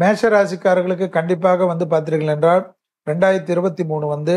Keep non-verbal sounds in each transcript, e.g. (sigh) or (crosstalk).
மேஷராசிக்காரர்களுக்கு கண்டிப்பாக வந்து பார்த்தீர்கள் என்றால் ரெண்டாயிரத்தி இருபத்தி மூணு வந்து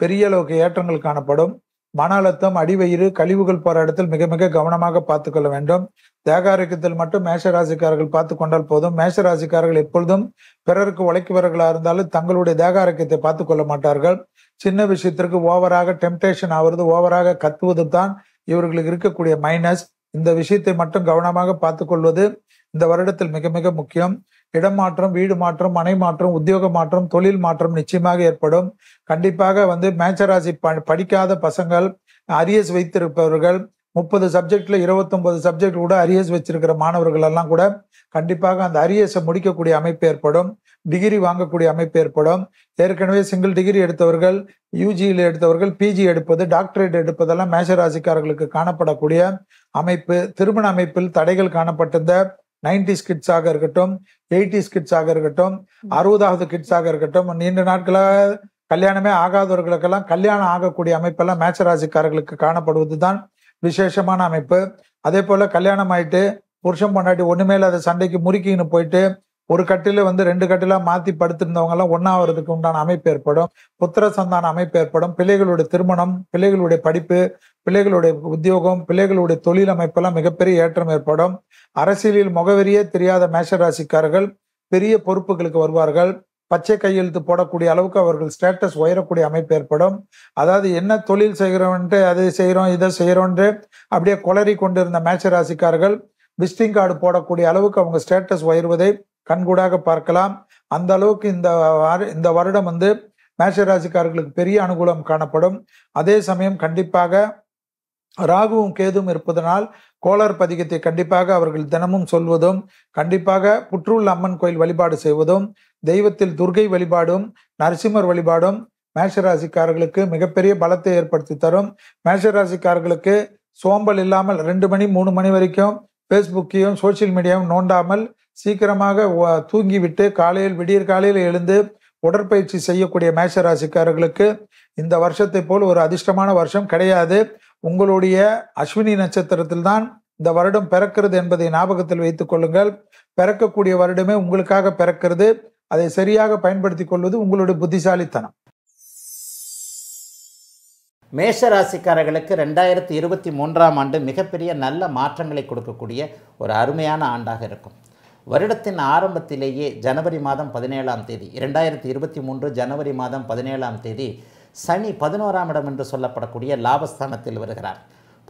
பெரிய அளவுக்கு ஏற்றங்கள் காணப்படும் மன அழுத்தம் அடிவயிறு கழிவுகள் போற இடத்தில் மிக மிக கவனமாக பார்த்துக்கொள்ள வேண்டும் தேகாரோக்கியத்தில் மட்டும் மேஷராசிக்காரர்கள் பார்த்து கொண்டால் போதும் மேஷராசிக்காரர்கள் எப்பொழுதும் பிறருக்கு உழைக்குவர்களாக இருந்தாலும் தங்களுடைய தேகாரோக்கியத்தை பார்த்து கொள்ள மாட்டார்கள் சின்ன விஷயத்திற்கு ஓவராக டெம்டேஷன் ஆவது ஓவராக கத்துவது தான் இவர்களுக்கு இருக்கக்கூடிய மைனஸ் இந்த விஷயத்தை மட்டும் கவனமாக பார்த்துக்கொள்வது கொள்வது இந்த வருடத்தில் மிக மிக முக்கியம் இடம் மாற்றம் வீடு மாற்றம் மனை மாற்றம் உத்தியோக மாற்றம் தொழில் மாற்றம் நிச்சயமாக ஏற்படும் கண்டிப்பாக வந்து மேச்சராசி ப படிக்காத பசங்கள் அரியஸ் வைத்திருப்பவர்கள் முப்பது சப்ஜெக்டில் இருபத்தொம்பது சப்ஜெக்ட் கூட அரியஸ் வச்சிருக்கிற மாணவர்கள் எல்லாம் கூட கண்டிப்பாக அந்த அரியஸை முடிக்கக்கூடிய அமைப்பு ஏற்படும் டிகிரி வாங்கக்கூடிய அமைப்பு ஏற்படும் ஏற்கனவே சிங்கிள் டிகிரி எடுத்தவர்கள் யூஜியில் எடுத்தவர்கள் பிஜி எடுப்பது டாக்டரேட் எடுப்பதெல்லாம் மேஷராசிக்காரர்களுக்கு காணப்படக்கூடிய அமைப்பு திருமண அமைப்பில் தடைகள் காணப்பட்டிருந்த நைன்டி ஸ்கிட்ஸாக இருக்கட்டும் எயிட்டி ஸ்கிட்ஸாக இருக்கட்டும் அறுபதாவது கிட்ஸாக இருக்கட்டும் நீண்ட நாட்களாக கல்யாணமே ஆகாதவர்களுக்கெல்லாம் கல்யாணம் ஆகக்கூடிய அமைப்பெல்லாம் மேச்சராசிக்காரர்களுக்கு காணப்படுவது தான் விசேஷமான அமைப்பு அதே போல் கல்யாணம் ஆயிட்டு புருஷம் பொண்டாட்டி ஒன்றுமே இல்லாத சண்டைக்கு முறுக்கின்னு போயிட்டு ஒரு கட்டில வந்து ரெண்டு கட்டிலாம் மாத்தி படுத்திருந்தவங்க எல்லாம் ஒன்னாவதுக்கு உண்டான அமைப்பு ஏற்படும் புத்திர சந்தான அமைப்பு ஏற்படும் பிள்ளைகளுடைய திருமணம் பிள்ளைகளுடைய படிப்பு பிள்ளைகளுடைய உத்தியோகம் பிள்ளைகளுடைய தொழில் அமைப்பெல்லாம் மிகப்பெரிய ஏற்றம் ஏற்படும் அரசியலில் முகவரியே தெரியாத மேஷராசிக்காரர்கள் பெரிய பொறுப்புகளுக்கு வருவார்கள் பச்சை கையெழுத்து போடக்கூடிய அளவுக்கு அவர்கள் ஸ்டேட்டஸ் உயரக்கூடிய அமைப்பு ஏற்படும் அதாவது என்ன தொழில் செய்கிறோன்ட்டு அதை செய்கிறோம் இதை செய்கிறோன்ட்டு அப்படியே குளறி கொண்டிருந்த மேட்ச ராசிக்காரர்கள் விசிட்டிங் கார்டு போடக்கூடிய அளவுக்கு அவங்க ஸ்டேட்டஸ் உயர்வதை கண்கூடாக பார்க்கலாம் அந்த அளவுக்கு இந்த இந்த வருடம் வந்து மேஷராசிக்காரர்களுக்கு பெரிய அனுகூலம் காணப்படும் அதே சமயம் கண்டிப்பாக ராகுவும் கேதும் இருப்பதனால் கோளர் பதிகத்தை கண்டிப்பாக அவர்கள் தினமும் சொல்வதும் கண்டிப்பாக புற்றுள்ள அம்மன் கோயில் வழிபாடு செய்வதும் தெய்வத்தில் துர்கை வழிபாடும் நரசிம்மர் வழிபாடும் மேஷராசிக்காரர்களுக்கு மிகப்பெரிய பலத்தை ஏற்படுத்தி தரும் மேஷராசிக்காரர்களுக்கு சோம்பல் இல்லாமல் ரெண்டு மணி மூணு மணி வரைக்கும் ஃபேஸ்புக்கையும் சோசியல் மீடியாவும் நோண்டாமல் சீக்கிரமாக தூங்கிவிட்டு காலையில் விடியற் காலையில் எழுந்து உடற்பயிற்சி செய்யக்கூடிய மேஷராசிக்காரர்களுக்கு இந்த வருஷத்தை போல் ஒரு அதிர்ஷ்டமான வருஷம் கிடையாது உங்களுடைய அஸ்வினி நட்சத்திரத்தில் தான் இந்த வருடம் பிறக்கிறது என்பதை ஞாபகத்தில் வைத்துக் கொள்ளுங்கள் பிறக்கக்கூடிய வருடமே உங்களுக்காக பிறக்கிறது அதை சரியாக பயன்படுத்தி கொள்வது உங்களுடைய புத்திசாலித்தனம் மேஷராசிக்காரர்களுக்கு ரெண்டாயிரத்தி இருபத்தி மூன்றாம் ஆண்டு மிகப்பெரிய நல்ல மாற்றங்களை கொடுக்கக்கூடிய ஒரு அருமையான ஆண்டாக இருக்கும் வருடத்தின் ஆரம்பத்திலேயே ஜனவரி மாதம் பதினேழாம் தேதி இரண்டாயிரத்தி இருபத்தி மூன்று ஜனவரி மாதம் பதினேழாம் தேதி சனி பதினோராம் இடம் என்று சொல்லப்படக்கூடிய லாபஸ்தானத்தில் வருகிறார்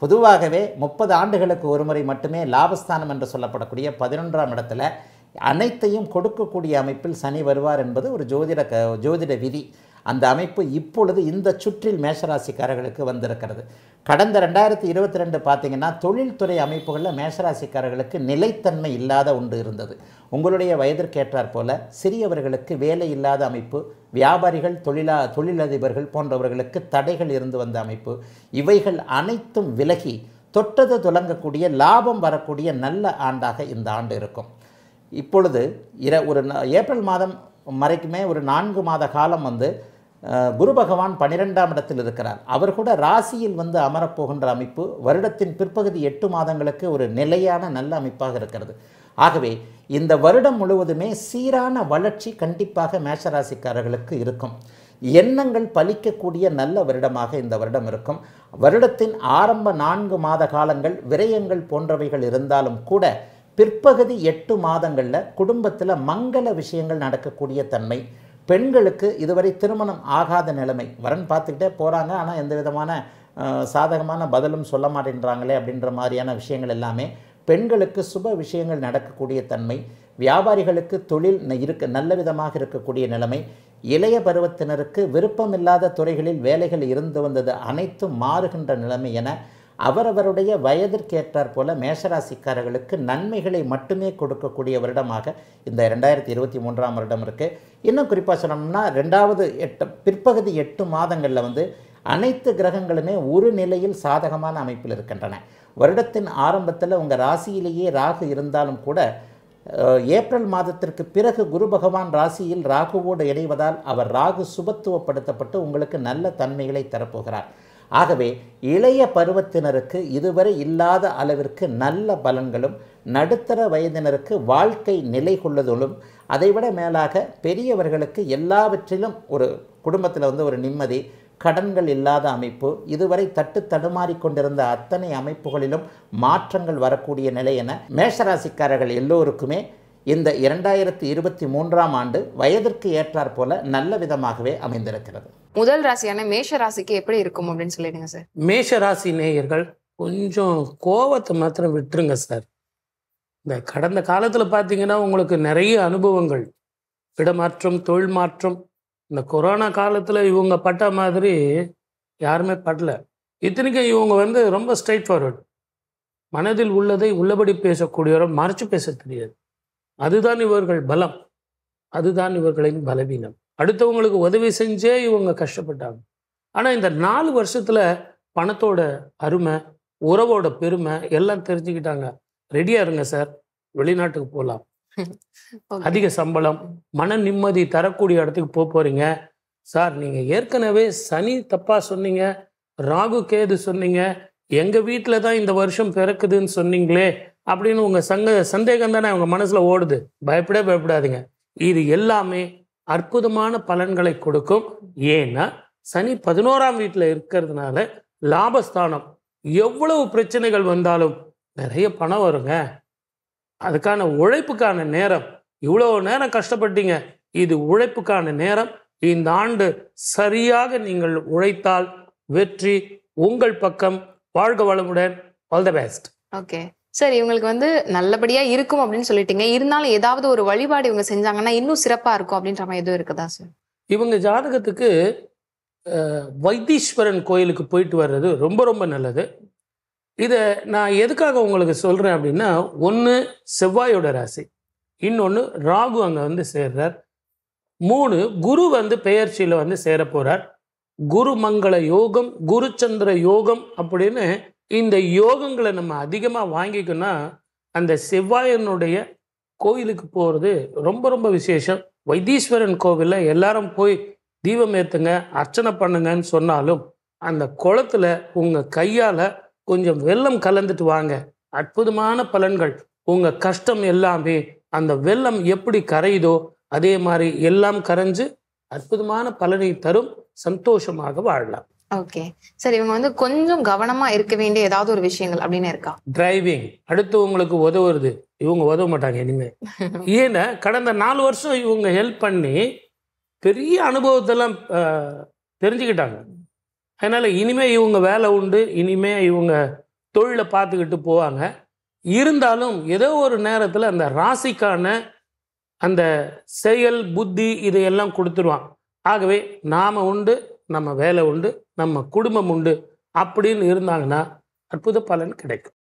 பொதுவாகவே முப்பது ஆண்டுகளுக்கு ஒருமுறை மட்டுமே லாபஸ்தானம் என்று சொல்லப்படக்கூடிய பதினொன்றாம் இடத்துல அனைத்தையும் கொடுக்கக்கூடிய அமைப்பில் சனி வருவார் என்பது ஒரு ஜோதிட க ஜோதிட விதி அந்த அமைப்பு இப்பொழுது இந்த சுற்றில் மேஷராசிக்காரர்களுக்கு வந்திருக்கிறது கடந்த ரெண்டாயிரத்தி இருபத்தி ரெண்டு பார்த்திங்கன்னா தொழில்துறை அமைப்புகளில் மேஷராசிக்காரர்களுக்கு நிலைத்தன்மை இல்லாத ஒன்று இருந்தது உங்களுடைய வயதிற்கேற்றார் போல சிறியவர்களுக்கு வேலை இல்லாத அமைப்பு வியாபாரிகள் தொழிலா தொழிலதிபர்கள் போன்றவர்களுக்கு தடைகள் இருந்து வந்த அமைப்பு இவைகள் அனைத்தும் விலகி தொட்டது துலங்கக்கூடிய லாபம் வரக்கூடிய நல்ல ஆண்டாக இந்த ஆண்டு இருக்கும் இப்பொழுது இர ஒரு ஏப்ரல் மாதம் வரைக்குமே ஒரு நான்கு மாத காலம் வந்து குரு பகவான் பன்னிரெண்டாம் இடத்தில் இருக்கிறார் அவர் கூட ராசியில் வந்து அமரப்போகின்ற அமைப்பு வருடத்தின் பிற்பகுதி எட்டு மாதங்களுக்கு ஒரு நிலையான நல்ல அமைப்பாக இருக்கிறது ஆகவே இந்த வருடம் முழுவதுமே சீரான வளர்ச்சி கண்டிப்பாக மேஷராசிக்காரர்களுக்கு இருக்கும் எண்ணங்கள் பலிக்கக்கூடிய நல்ல வருடமாக இந்த வருடம் இருக்கும் வருடத்தின் ஆரம்ப நான்கு மாத காலங்கள் விரயங்கள் போன்றவைகள் இருந்தாலும் கூட பிற்பகுதி எட்டு மாதங்களில் குடும்பத்தில் மங்கள விஷயங்கள் நடக்கக்கூடிய தன்மை பெண்களுக்கு இதுவரை திருமணம் ஆகாத நிலைமை வரன் பார்த்துக்கிட்டே போகிறாங்க ஆனால் எந்த விதமான சாதகமான பதிலும் சொல்ல மாட்டேன்றாங்களே அப்படின்ற மாதிரியான விஷயங்கள் எல்லாமே பெண்களுக்கு சுப விஷயங்கள் நடக்கக்கூடிய தன்மை வியாபாரிகளுக்கு தொழில் இருக்க நல்ல விதமாக இருக்கக்கூடிய நிலைமை இளைய பருவத்தினருக்கு விருப்பமில்லாத துறைகளில் வேலைகள் இருந்து வந்தது அனைத்தும் மாறுகின்ற நிலைமை என அவரவருடைய வயதிற்கேற்றார் போல மேஷராசிக்காரர்களுக்கு நன்மைகளை மட்டுமே கொடுக்கக்கூடிய வருடமாக இந்த ரெண்டாயிரத்தி இருபத்தி மூன்றாம் வருடம் இருக்குது இன்னும் குறிப்பாக சொல்லணும்னா ரெண்டாவது எட்டு பிற்பகுதி எட்டு மாதங்களில் வந்து அனைத்து கிரகங்களுமே ஒரு நிலையில் சாதகமான அமைப்பில் இருக்கின்றன வருடத்தின் ஆரம்பத்தில் உங்கள் ராசியிலேயே ராகு இருந்தாலும் கூட ஏப்ரல் மாதத்திற்கு பிறகு குரு பகவான் ராசியில் ராகுவோடு இணைவதால் அவர் ராகு சுபத்துவப்படுத்தப்பட்டு உங்களுக்கு நல்ல தன்மைகளை தரப்போகிறார் ஆகவே இளைய பருவத்தினருக்கு இதுவரை இல்லாத அளவிற்கு நல்ல பலன்களும் நடுத்தர வயதினருக்கு வாழ்க்கை நிலை கொள்ளுதலும் அதைவிட மேலாக பெரியவர்களுக்கு எல்லாவற்றிலும் ஒரு குடும்பத்தில் வந்து ஒரு நிம்மதி கடன்கள் இல்லாத அமைப்பு இதுவரை தட்டு தடுமாறி கொண்டிருந்த அத்தனை அமைப்புகளிலும் மாற்றங்கள் வரக்கூடிய நிலை என மேஷராசிக்காரர்கள் எல்லோருக்குமே இந்த இரண்டாயிரத்தி இருபத்தி மூன்றாம் ஆண்டு வயதிற்கு ஏற்றாற் போல நல்ல விதமாகவே அமைந்திருக்கிறது முதல் ராசியான மேஷ ராசிக்கு எப்படி இருக்கும் அப்படின்னு சொல்லிடுங்க சார் மேஷ ராசி நேயர்கள் கொஞ்சம் கோவத்தை மாத்திரம் விட்டுருங்க சார் இந்த கடந்த காலத்தில் பாத்தீங்கன்னா உங்களுக்கு நிறைய அனுபவங்கள் இடமாற்றம் தொழில் மாற்றம் இந்த கொரோனா காலத்தில் இவங்க பட்ட மாதிரி யாருமே படல இத்தனைக்கும் இவங்க வந்து ரொம்ப ஸ்ட்ரைட் ஃபார்வர்டு மனதில் உள்ளதை உள்ளபடி பேசக்கூடியவரை மறைச்சு பேச தெரியாது அதுதான் இவர்கள் பலம் அதுதான் இவர்களின் பலவீனம் அடுத்தவங்களுக்கு உதவி செஞ்சே இவங்க கஷ்டப்பட்டாங்க ஆனால் இந்த நாலு வருஷத்தில் பணத்தோட அருமை உறவோட பெருமை எல்லாம் தெரிஞ்சுக்கிட்டாங்க ரெடியாக இருங்க சார் வெளிநாட்டுக்கு போகலாம் அதிக சம்பளம் மன நிம்மதி தரக்கூடிய இடத்துக்கு போக போகிறீங்க சார் நீங்கள் ஏற்கனவே சனி தப்பாக சொன்னீங்க ராகு கேது சொன்னீங்க எங்கள் வீட்டில் தான் இந்த வருஷம் பிறக்குதுன்னு சொன்னீங்களே அப்படின்னு உங்கள் சங்க சந்தேகம் தானே உங்கள் மனசில் ஓடுது பயப்பட பயப்படாதீங்க இது எல்லாமே அற்புதமான பலன்களை கொடுக்கும் ஏன்னா சனி பதினோராம் வீட்டில் இருக்கிறதுனால லாபஸ்தானம் எவ்வளவு பிரச்சனைகள் வந்தாலும் நிறைய பணம் வருங்க அதுக்கான உழைப்புக்கான நேரம் இவ்வளோ நேரம் கஷ்டப்பட்டீங்க இது உழைப்புக்கான நேரம் இந்த ஆண்டு சரியாக நீங்கள் உழைத்தால் வெற்றி உங்கள் பக்கம் வாழ்க வளமுடன் all the best okay sir இவங்களுக்கு வந்து நல்லபடியா இருக்கும் அப்படின்னு சொல்லிட்டீங்க இருந்தாலும் ஏதாவது ஒரு வழிபாடு இவங்க செஞ்சாங்கன்னா இன்னும் சிறப்பா இருக்கும் அப்படின்ற மாதிரி எதுவும் இருக்குதா சார் இவங்க ஜாதகத்துக்கு வைத்தீஸ்வரன் கோயிலுக்கு போயிட்டு வர்றது ரொம்ப ரொம்ப நல்லது இதை நான் எதுக்காக உங்களுக்கு சொல்கிறேன் அப்படின்னா ஒன்று செவ்வாயோட ராசி இன்னொன்று ராகு அங்கே வந்து சேர்றார் மூணு குரு வந்து பெயர்ச்சியில் வந்து சேர போகிறார் குரு மங்கள யோகம் குருச்சந்திர யோகம் அப்படின்னு இந்த யோகங்களை நம்ம அதிகமாக வாங்கிக்கணும்னா அந்த செவ்வாயனுடைய கோயிலுக்கு போகிறது ரொம்ப ரொம்ப விசேஷம் வைத்தீஸ்வரன் கோவிலில் எல்லாரும் போய் தீபம் ஏற்றுங்க அர்ச்சனை பண்ணுங்கன்னு சொன்னாலும் அந்த குளத்துல உங்கள் கையால் கொஞ்சம் வெள்ளம் கலந்துட்டு வாங்க அற்புதமான பலன்கள் உங்கள் கஷ்டம் எல்லாமே அந்த வெள்ளம் எப்படி கரையுதோ அதே மாதிரி எல்லாம் கரைஞ்சு அற்புதமான பலனை தரும் சந்தோஷமாக வாழலாம் ஓகே சரி இவங்க வந்து கொஞ்சம் கவனமா இருக்க வேண்டிய ஏதாவது ஒரு விஷயங்கள் அப்படின்னு இருக்கா டிரைவிங் அடுத்து உங்களுக்கு உதவுறது இவங்க உதவ மாட்டாங்க இனிமே (laughs) ஏன்னா கடந்த நாலு வருஷம் இவங்க ஹெல்ப் பண்ணி பெரிய அனுபவத்தெல்லாம் தெரிஞ்சுக்கிட்டாங்க அதனால இனிமே இவங்க வேலை உண்டு இனிமே இவங்க தொழிலை பார்த்துக்கிட்டு போவாங்க இருந்தாலும் ஏதோ ஒரு நேரத்தில் அந்த ராசிக்கான அந்த செயல் புத்தி இதையெல்லாம் கொடுத்துருவான் ஆகவே நாம் உண்டு நம்ம வேலை உண்டு நம்ம குடும்பம் உண்டு அப்படின்னு இருந்தாங்கன்னா அற்புத பலன் கிடைக்கும்